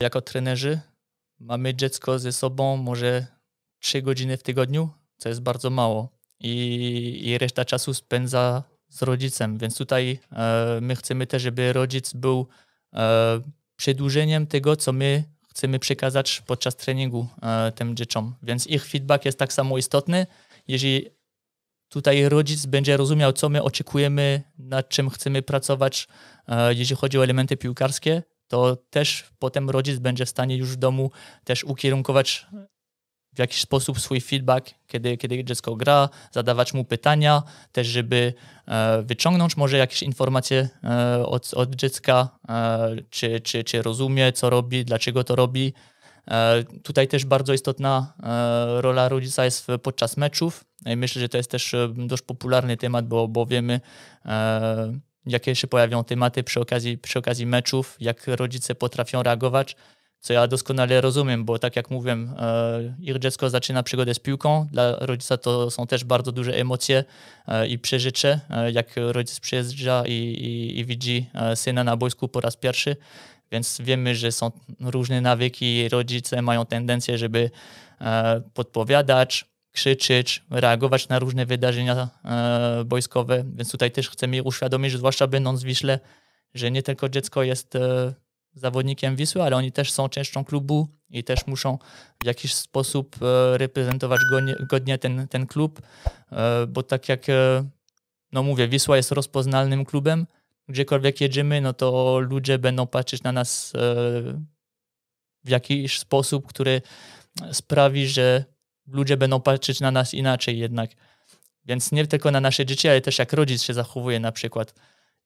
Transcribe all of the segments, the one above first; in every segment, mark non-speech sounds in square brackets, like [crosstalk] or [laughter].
Jako trenerzy mamy dziecko ze sobą może 3 godziny w tygodniu, co jest bardzo mało. I, i reszta czasu spędza z rodzicem, więc tutaj e, my chcemy też, żeby rodzic był e, przedłużeniem tego, co my chcemy przekazać podczas treningu e, tym dzieciom. Więc ich feedback jest tak samo istotny. Jeżeli tutaj rodzic będzie rozumiał, co my oczekujemy, nad czym chcemy pracować, e, jeśli chodzi o elementy piłkarskie, to też potem rodzic będzie w stanie już w domu też ukierunkować w jakiś sposób swój feedback, kiedy, kiedy dziecko gra, zadawać mu pytania, też żeby e, wyciągnąć może jakieś informacje e, od, od dziecka, e, czy, czy, czy rozumie, co robi, dlaczego to robi. E, tutaj też bardzo istotna e, rola rodzica jest podczas meczów. E, myślę, że to jest też dość popularny temat, bo, bo wiemy, jakie się pojawią tematy przy okazji, przy okazji meczów, jak rodzice potrafią reagować, co ja doskonale rozumiem, bo tak jak mówiłem, e, ich dziecko zaczyna przygodę z piłką, dla rodzica to są też bardzo duże emocje e, i przeżycie, e, jak rodzic przyjeżdża i, i, i widzi syna na boisku po raz pierwszy, więc wiemy, że są różne nawyki, rodzice mają tendencję, żeby podpowiadać, krzyczeć, reagować na różne wydarzenia e, boiskowe, więc tutaj też chcemy uświadomić, zwłaszcza będąc w Wiśle, że nie tylko dziecko jest e, zawodnikiem Wisły, ale oni też są częścią klubu i też muszą w jakiś sposób e, reprezentować godnie, godnie, ten, ten klub, e, bo tak jak e, no mówię, Wisła jest rozpoznalnym klubem, gdziekolwiek jedziemy, no to ludzie będą patrzeć na nas e, w jakiś sposób, który sprawi, że ludzie będą patrzeć na nas inaczej jednak. Więc nie tylko na nasze dzieci, ale też jak rodzic się zachowuje na przykład.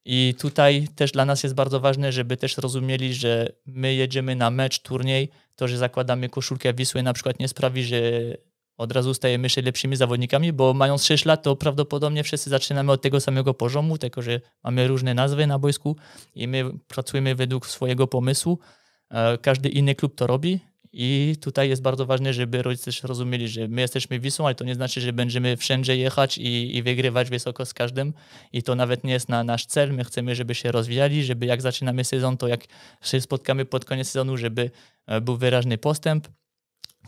I tutaj też dla nas jest bardzo ważne, żeby też rozumieli, że my jedziemy na mecz, turniej, to, że zakładamy koszulkę Wisły na przykład nie sprawi, że od razu stajemy się lepszymi zawodnikami, bo mając 6 lat, to prawdopodobnie wszyscy zaczynamy od tego samego poziomu, tylko że mamy różne nazwy na boisku i my pracujemy według swojego pomysłu. E, każdy inny klub to robi i tutaj jest bardzo ważne, żeby rodzice też rozumieli, że my jesteśmy Wisłą, ale to nie znaczy, że będziemy wszędzie jechać i, i wygrywać wysoko z każdym. I to nawet nie jest na nasz cel. My chcemy, żeby się rozwijali, żeby jak zaczynamy sezon, to jak się spotkamy pod koniec sezonu, żeby e, był wyraźny postęp.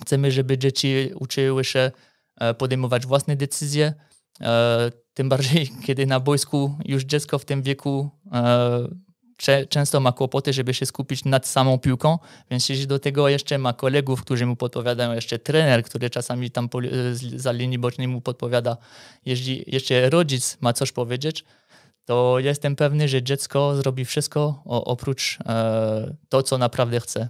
Chcemy, żeby dzieci uczyły się e, podejmować własne decyzje. E, tym bardziej, [laughs] kiedy na boisku już dziecko w tym wieku często ma kłopoty, żeby się skupić nad samą piłką, więc jeśli do tego jeszcze ma kolegów, którzy mu podpowiadają, jeszcze trener, który czasami tam po, e, za linii bocznej mu podpowiada, jeśli jeszcze rodzic ma coś powiedzieć, to jestem pewny, że dziecko zrobi wszystko oprócz e, to, co naprawdę chce.